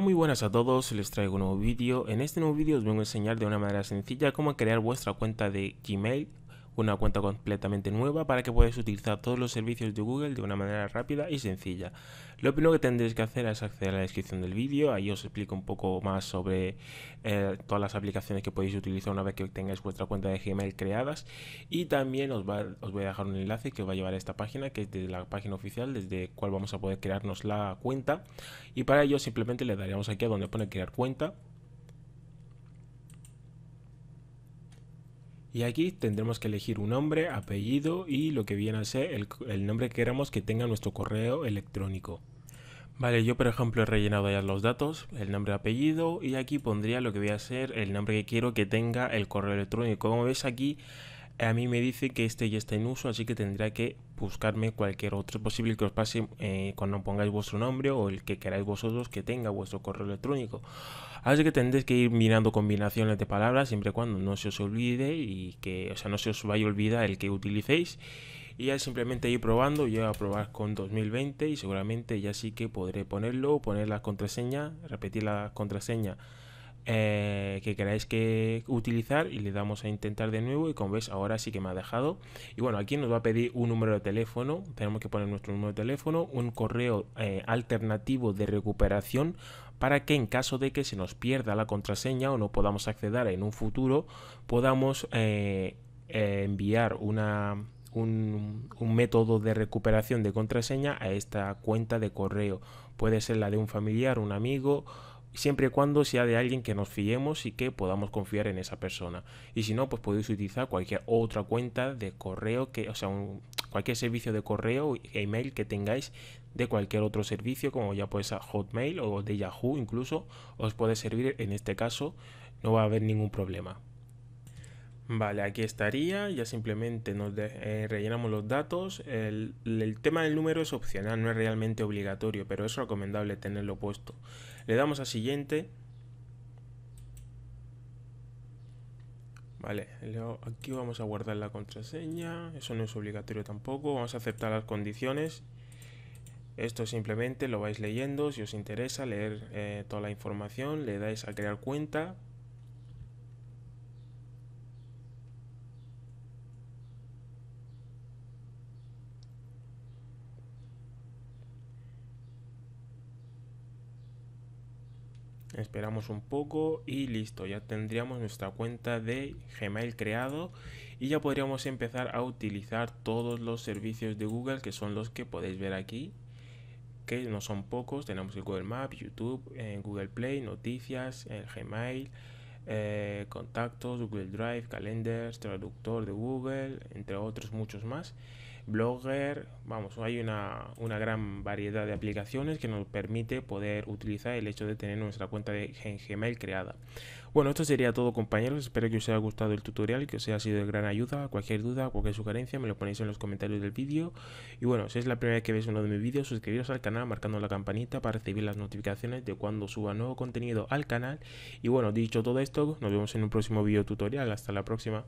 muy buenas a todos, les traigo un nuevo vídeo. En este nuevo vídeo os vengo a enseñar de una manera sencilla cómo crear vuestra cuenta de Gmail una cuenta completamente nueva para que podáis utilizar todos los servicios de Google de una manera rápida y sencilla. Lo primero que tendréis que hacer es acceder a la descripción del vídeo, ahí os explico un poco más sobre eh, todas las aplicaciones que podéis utilizar una vez que tengáis vuestra cuenta de Gmail creadas y también os, voy a dejar un enlace que os va a llevar a esta página que es de la página oficial desde cual vamos a poder crearnos la cuenta y para ello simplemente le daremos aquí a donde pone crear cuenta Y aquí tendremos que elegir un nombre, apellido y lo que viene a ser el, nombre que queramos que tenga nuestro correo electrónico. Vale, yo por ejemplo he rellenado ya los datos, el nombre, apellido y aquí pondría lo que voy a hacer, el nombre que quiero que tenga el correo electrónico. Como ves aquí a mí me dice que este ya está en uso, así que tendrá que buscarme cualquier otro. posible que os pase eh, cuando pongáis vuestro nombre o el que queráis vosotros que tenga vuestro correo electrónico. Así que tendréis que ir mirando combinaciones de palabras siempre y cuando no se os olvide y que, o sea, no se os vaya a olvidar el que utilicéis. Y ya simplemente ir probando, yo voy a probar con 2020 y seguramente ya sí que podré ponerlo, poner la contraseña, repetir las contraseñas eh, que queráis que utilizar y le damos a intentar de nuevo y como veis ahora sí que me ha dejado y bueno aquí nos va a pedir un número de teléfono tenemos que poner nuestro número de teléfono un correo eh, alternativo de recuperación para que en caso de que se nos pierda la contraseña o no podamos acceder en un futuro podamos eh, enviar una un, método de recuperación de contraseña a esta cuenta de correo puede ser la de un familiar un amigo siempre y cuando sea de alguien que nos fiemos y que podamos confiar en esa persona. Y si no, pues podéis utilizar cualquier otra cuenta de correo, que, o sea, cualquier servicio de correo, email que tengáis de cualquier otro servicio, como ya puede ser Hotmail o de Yahoo incluso, os puede servir en este caso, no va a haber ningún problema. Vale, aquí estaría, ya simplemente nos eh, rellenamos los datos. El, tema del número es opcional, no es realmente obligatorio, pero es recomendable tenerlo puesto. Le damos a siguiente. Vale, aquí vamos a guardar la contraseña, eso no es obligatorio tampoco, vamos a aceptar las condiciones. Esto simplemente lo vais leyendo, si os interesa leer eh, toda la información, le dais a crear cuenta, esperamos un poco y listo, ya tendríamos nuestra cuenta de Gmail creado y ya podríamos empezar a utilizar todos los servicios de Google que son los que podéis ver aquí que no son pocos, tenemos el Google Maps, YouTube, eh, Google Play, Noticias, Gmail, eh, Contactos, Google Drive, Calendars, Traductor de Google, entre otros muchos más Blogger, vamos, hay una, una, gran variedad de aplicaciones que nos permite poder utilizar el hecho de tener nuestra cuenta de Gmail creada. Bueno, esto sería todo compañeros, espero que os haya gustado el tutorial, que os haya sido de gran ayuda, cualquier duda, cualquier sugerencia me lo ponéis en los comentarios del vídeo y bueno, si es la primera vez que veis uno de mis vídeos, suscribiros al canal marcando la campanita para recibir las notificaciones de cuando suba nuevo contenido al canal y bueno, dicho todo esto, nos vemos en un próximo vídeo tutorial, hasta la próxima.